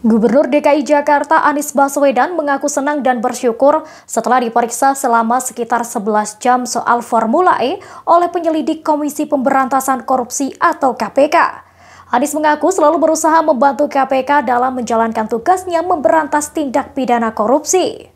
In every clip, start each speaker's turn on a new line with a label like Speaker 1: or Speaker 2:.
Speaker 1: Gubernur DKI Jakarta Anies Baswedan mengaku senang dan bersyukur setelah diperiksa selama sekitar 11 jam soal Formula E oleh penyelidik Komisi Pemberantasan Korupsi atau KPK. Anies mengaku selalu berusaha membantu KPK dalam menjalankan tugasnya memberantas tindak pidana korupsi.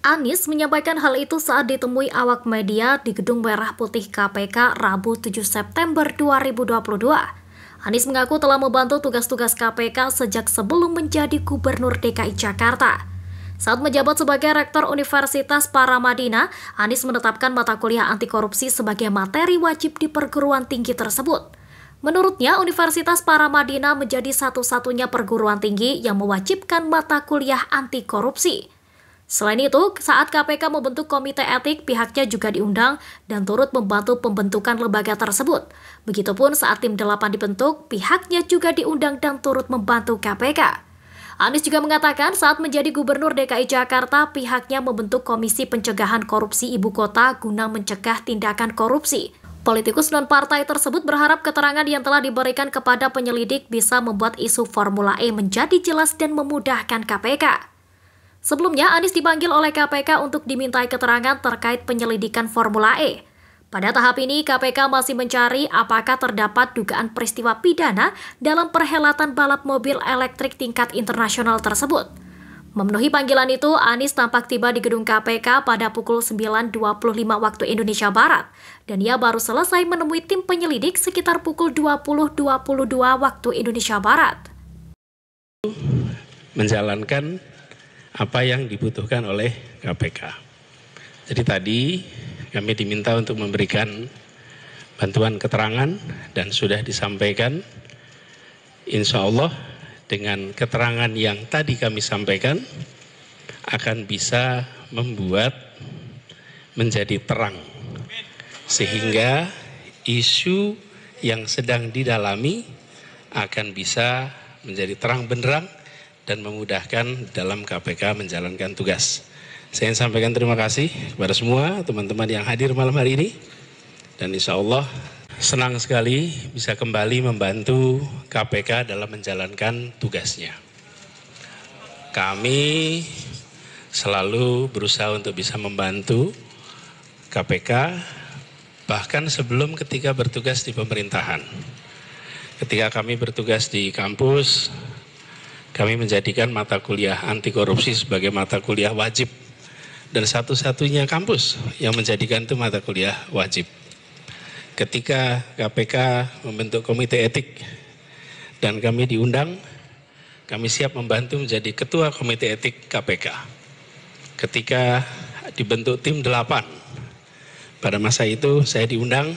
Speaker 1: Anies menyampaikan hal itu saat ditemui awak media di Gedung Merah Putih KPK Rabu 7 September 2022. Anies mengaku telah membantu tugas-tugas KPK sejak sebelum menjadi Gubernur DKI Jakarta. Saat menjabat sebagai Rektor Universitas Paramadina, Anies menetapkan mata kuliah anti korupsi sebagai materi wajib di perguruan tinggi tersebut. Menurutnya, Universitas Paramadina menjadi satu-satunya perguruan tinggi yang mewajibkan mata kuliah anti korupsi. Selain itu, saat KPK membentuk komite etik, pihaknya juga diundang dan turut membantu pembentukan lembaga tersebut. Begitupun saat tim delapan dibentuk, pihaknya juga diundang dan turut membantu KPK. Anies juga mengatakan saat menjadi gubernur DKI Jakarta, pihaknya membentuk Komisi Pencegahan Korupsi Ibu Kota guna mencegah tindakan korupsi. Politikus non-partai tersebut berharap keterangan yang telah diberikan kepada penyelidik bisa membuat isu Formula E menjadi jelas dan memudahkan KPK. Sebelumnya, Anies dipanggil oleh KPK untuk dimintai keterangan terkait penyelidikan Formula E. Pada tahap ini, KPK masih mencari apakah terdapat dugaan peristiwa pidana dalam perhelatan balap mobil elektrik tingkat internasional tersebut. Memenuhi panggilan itu, Anies tampak tiba di gedung KPK pada pukul 9.25 waktu Indonesia Barat, dan ia baru selesai menemui tim penyelidik sekitar pukul 20.22 waktu Indonesia Barat.
Speaker 2: Menjalankan apa yang dibutuhkan oleh KPK. Jadi tadi kami diminta untuk memberikan bantuan keterangan dan sudah disampaikan insya Allah dengan keterangan yang tadi kami sampaikan akan bisa membuat menjadi terang sehingga isu yang sedang didalami akan bisa menjadi terang benderang dan memudahkan dalam KPK menjalankan tugas. Saya ingin sampaikan terima kasih kepada semua teman-teman yang hadir malam hari ini. Dan insya Allah senang sekali bisa kembali membantu KPK dalam menjalankan tugasnya. Kami selalu berusaha untuk bisa membantu KPK bahkan sebelum ketika bertugas di pemerintahan. Ketika kami bertugas di kampus, kami menjadikan mata kuliah anti korupsi sebagai mata kuliah wajib dan satu-satunya kampus yang menjadikan itu mata kuliah wajib. Ketika KPK membentuk komite etik dan kami diundang, kami siap membantu menjadi ketua komite etik KPK. Ketika dibentuk tim delapan, pada masa itu saya diundang,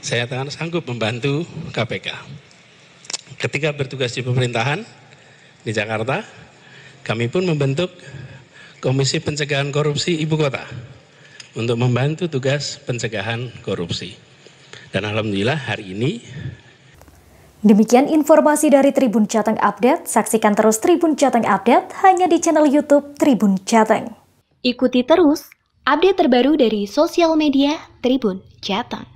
Speaker 2: saya tangan sanggup membantu KPK. Ketika bertugas di pemerintahan, di Jakarta, kami pun membentuk Komisi Pencegahan Korupsi Ibu Kota untuk membantu tugas pencegahan korupsi. Dan alhamdulillah hari ini
Speaker 1: Demikian informasi dari Tribun Jateng Update. Saksikan terus Tribun Jateng Update hanya di channel YouTube Tribun Jateng. Ikuti terus update terbaru dari sosial media Tribun Jateng.